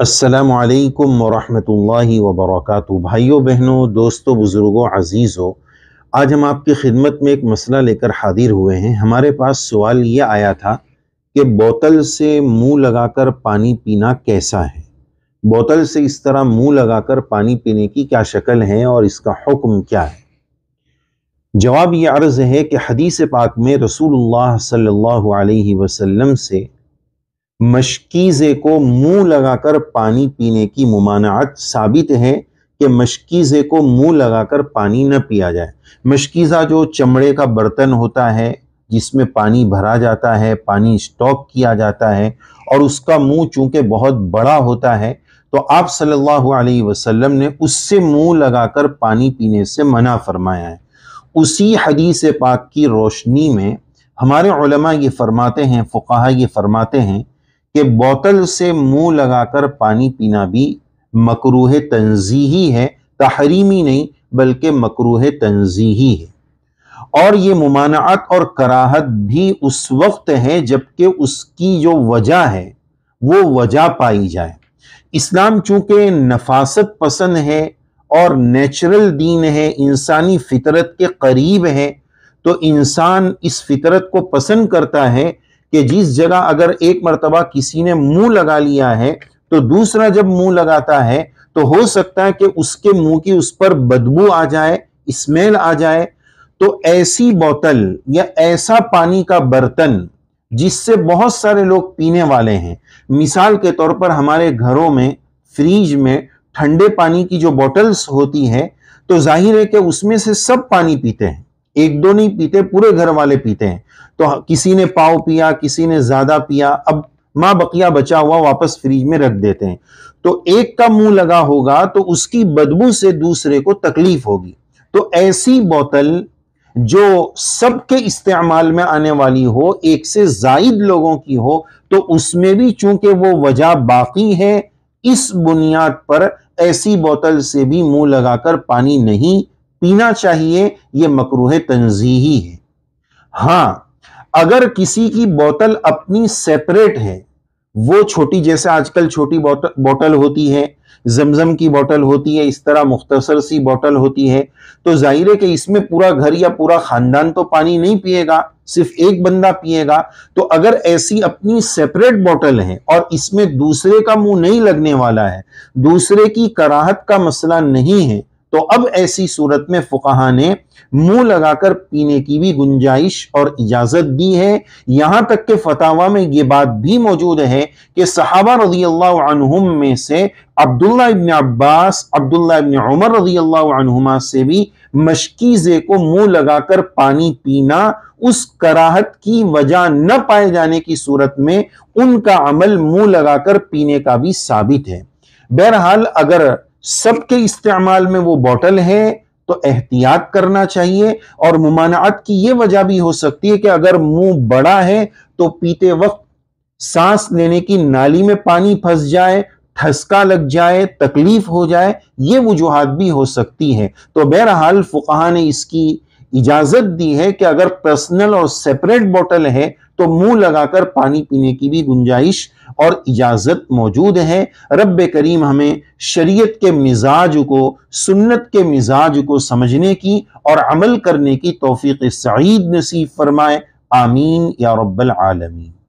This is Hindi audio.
असलकम वरहमल वबरक भाइयों बहनों दोस्तों बुज़ुर्गों अज़ीज़ों आज हम आपकी खिदमत में एक मसला लेकर हाजिर हुए हैं हमारे पास सवाल ये आया था कि बोतल से मुंह लगाकर पानी पीना कैसा है बोतल से इस तरह मुंह लगाकर पानी पीने की क्या शक्ल है और इसका हुक्म क्या है जवाब ये अर्ज़ है कि हदीस पाक में रसूल सल्ला वसम से मशकीज़े को मुंह लगाकर पानी पीने की ममानात साबित है कि मशकीज़े को मुंह लगाकर पानी न पिया जाए मशकीज़ा जो चमड़े का बर्तन होता है जिसमें पानी भरा जाता है पानी स्टॉक किया जाता है और उसका मुंह चूंकि बहुत बड़ा होता है तो आप सल्लल्लाहु अलैहि वसल्लम ने उससे मुंह लगाकर पानी पीने से मना फरमाया है उसी हदीस पाक की रोशनी में हमारे ये फरमाते हैं फ़ुकाहा ये फरमाते हैं कि बोतल से मुंह लगाकर पानी पीना भी मकरूह तंजीही है तहरीमी नहीं बल्कि मकरूह तंजीही है और ये मुमानात और कराहत भी उस वक्त है जबकि उसकी जो वजह है वो वजह पाई जाए इस्लाम चूंकि नफासत पसंद है और नेचुरल दीन है इंसानी फितरत के करीब है तो इंसान इस फितरत को पसंद करता है कि जिस जगह अगर एक मरतबा किसी ने मुंह लगा लिया है तो दूसरा जब मुंह लगाता है तो हो सकता है कि उसके मुंह की उस पर बदबू आ जाए स्मेल आ जाए तो ऐसी बोतल या ऐसा पानी का बर्तन जिससे बहुत सारे लोग पीने वाले हैं मिसाल के तौर पर हमारे घरों में फ्रीज में ठंडे पानी की जो बॉटल्स होती है तो जाहिर है कि उसमें से सब पानी पीते हैं एक दो नहीं पीते पूरे घर वाले पीते हैं तो किसी ने पाव पिया किसी ने ज्यादा पिया अब माँ बकिया बचा हुआ वापस फ्रिज में रख देते हैं तो एक का मुंह लगा होगा तो उसकी बदबू से दूसरे को तकलीफ होगी तो ऐसी बोतल जो सबके इस्तेमाल में आने वाली हो एक से जायद लोगों की हो तो उसमें भी चूंकि वो वजह बाकी है इस बुनियाद पर ऐसी बोतल से भी मुंह लगाकर पानी नहीं पीना चाहिए ये मकरूह तनजीही है हाँ अगर किसी की बोतल अपनी सेपरेट है वो छोटी जैसे आजकल छोटी बोतल बोतल होती है जमजम की बोतल होती है इस तरह मुख्तसर सी बोतल होती है तो जाहिर है कि इसमें पूरा घर या पूरा खानदान तो पानी नहीं पिएगा सिर्फ एक बंदा पिएगा तो अगर ऐसी अपनी सेपरेट बोतल है और इसमें दूसरे का मुंह नहीं लगने वाला है दूसरे की कराहत का मसला नहीं है तो अब ऐसी सूरत में फुकाहा ने मुंह लगाकर पीने की भी गुंजाइश और इजाजत दी है यहां तक के फतावा में यह बात भी मौजूद है कि सहाबा रजी अल्लाह में से अब्दुल्ला इबन अब्बास अब्दुल्ला इबन उमर रजी अल्लाह से भी मशकीजे को मुंह लगाकर पानी पीना उस कराहत की वजह न पाए जाने की सूरत में उनका अमल मुंह लगाकर पीने का भी साबित है बहरहाल अगर सबके इस्तेमाल में वो बॉटल है तो एहतियात करना चाहिए और मुमानात की ये वजह भी हो सकती है कि अगर मुंह बड़ा है तो पीते वक्त सांस लेने की नाली में पानी फंस जाए ठसका लग जाए तकलीफ हो जाए ये वजूहत भी हो सकती है तो बहरहाल फुकाहा ने इसकी इजाजत दी है कि अगर पर्सनल और सेपरेट बॉटल है तो मुंह लगाकर पानी पीने की भी गुंजाइश और इजाज़त मौजूद है रब करीम हमें शरीयत के मिजाज को सुन्नत के मिजाज को समझने की और अमल करने की तोफीक सईद नसीब फरमाए आमीन या रब्बल आलमीन